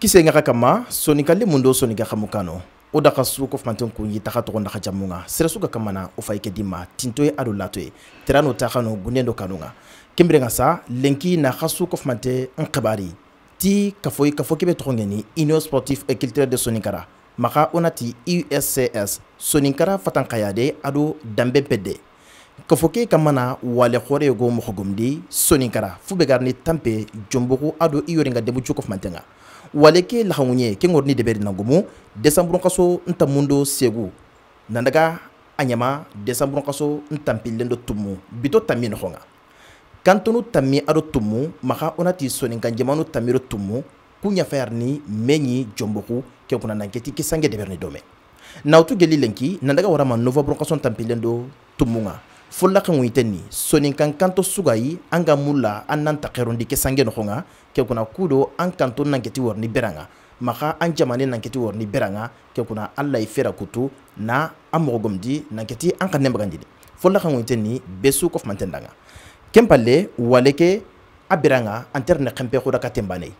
kisega xa kanma soninkanle mun do soninka xamu kano wo daxa su kofumanten kun yi taxa toxon daxa jamun ga seresu ga kanmana wo fa i ke dinma tinto ye ado lato ye tera no taxano gunden do kanu sa lenki na xa su kofumante n ti kafo i kafo kebe toxon geni union sportif et culturel de soninkara maxa wo nati uscs soninkara fatanxaya de ado danbenpe de k'a k'e kamana wale hore go mogo gomdi sonikara fu be garni tampe jombogo ado i yori nga debu cuko fumantenga wale ke lahangunye ke ngorni deberi nangumu desamburon kaso nta mundo segu nandaga anyama desamburon kaso nta mpilendo tumu bito tammi nohonga kantonu tammi ado tumu maha onati soninka jamanu tammiro tumu kunyafayarni menyi jombogo ke kuna nanketi ke sange deberni dome nautu geli lenki nandaga warama nova bronkason tampilen do tumunga folla kan witenni sonin kan kanto sugayi an ga mulla an nan takerondi ke sange no khonga ke kuna kudo an kanto nan keti worni beranga maka an jamane nan keti worni beranga ke kuna allah ifera kutu na amogo gomdi nan keti an kan nemba ganjide folla kan witenni besu kof mantendanga kempalle waleke abiranga anterne kempe khura katembane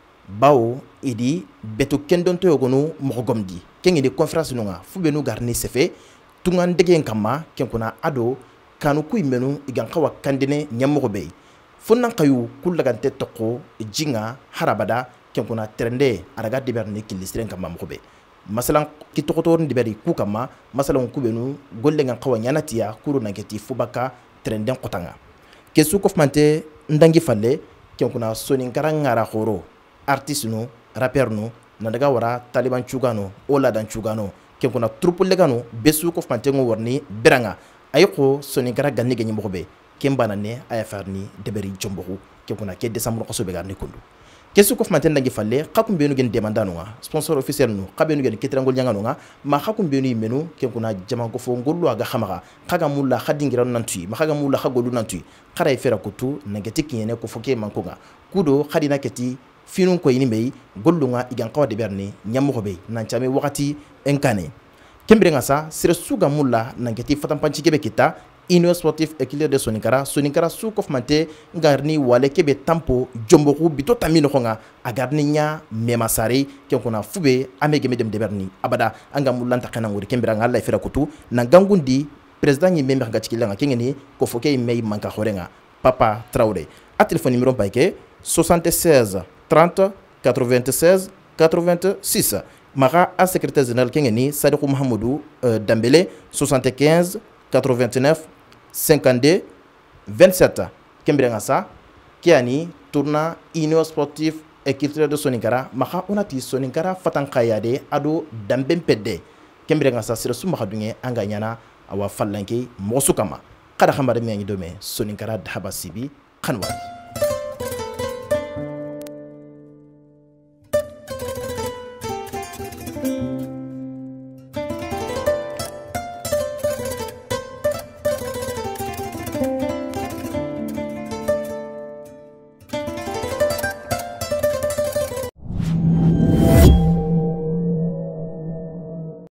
bawo idi beto kendonto yogonu mogo gomdi kengini conference nunga fubenu garni sefe tungan degen kama kenkuna ado kanuku i menu i gan ka wa kandene ɲɛmɔgɔ be ye fo nan ka jinga harabada kɛnkuna tɛrɛndɛ araga debɛri ni kili siren be masalan kitɔgɔtɔgɔni debɛri ku kama masalan ku benu gollen gan ka wa ɲanatiya kuro nankɛti foba kesu kɔfumantɛ n dangi falle kɛnkuna soninkara ŋara horo artiste nu rapɛr nu nandaga wara taliban cuga nu o ladan cuga nu kɛnkuna turupulega besu kɔfumantɛ ŋo wɔrini beranga ay ko sonikara ganni ge nyimbo be ken banane aya farni deberi jombogu ke kuna ke desamru qaso be garni kundu kesu ko fmaten dangi falle qakum benu gen demandanu nga sponsor officiel nu qabenu gen kitrangol nyanganu nga ma qakum benu imenu ke kuna jama ko fo ngollu aga khamaga khaga mulla khadingira nantu ma khaga mulla khagolu nantu qara fera kutu nangeti kiyene ko foke mankunga kudo khadina keti finun ko yini mei gollu nga igan qawa de berni nyamu ko be nan chame kembirenga sa sere suga mulla nangeti fatampanci kebe kita union sportif éclair de sonikara sonikara su kofmante ngarni wale kebe tampo jomboku bito tami nokonga agarni nya memasari kenkona fube ame geme dem deberni abada anga mulla ntakana ngori kembiranga alla ifira kutu na gangundi president ye membe ngati kilanga kengeni ko foke mei manka horenga papa traoré a téléphone numéro paike 76 30 96 86 maxa a secrétaire général ke ngeni sadiku mahamadou euh, dambele 75 89 52 27 kembirenga sa ke ani tourna union sportif e culturel de soninkara maxa wonati soninkara fatanxayade ado danbenpedde kembirenga sa sira su maxa dunge an ga ɲana awa fallanke moxo su kama xada xamadameyaɲi dome soninkara dahaba sibi xanwari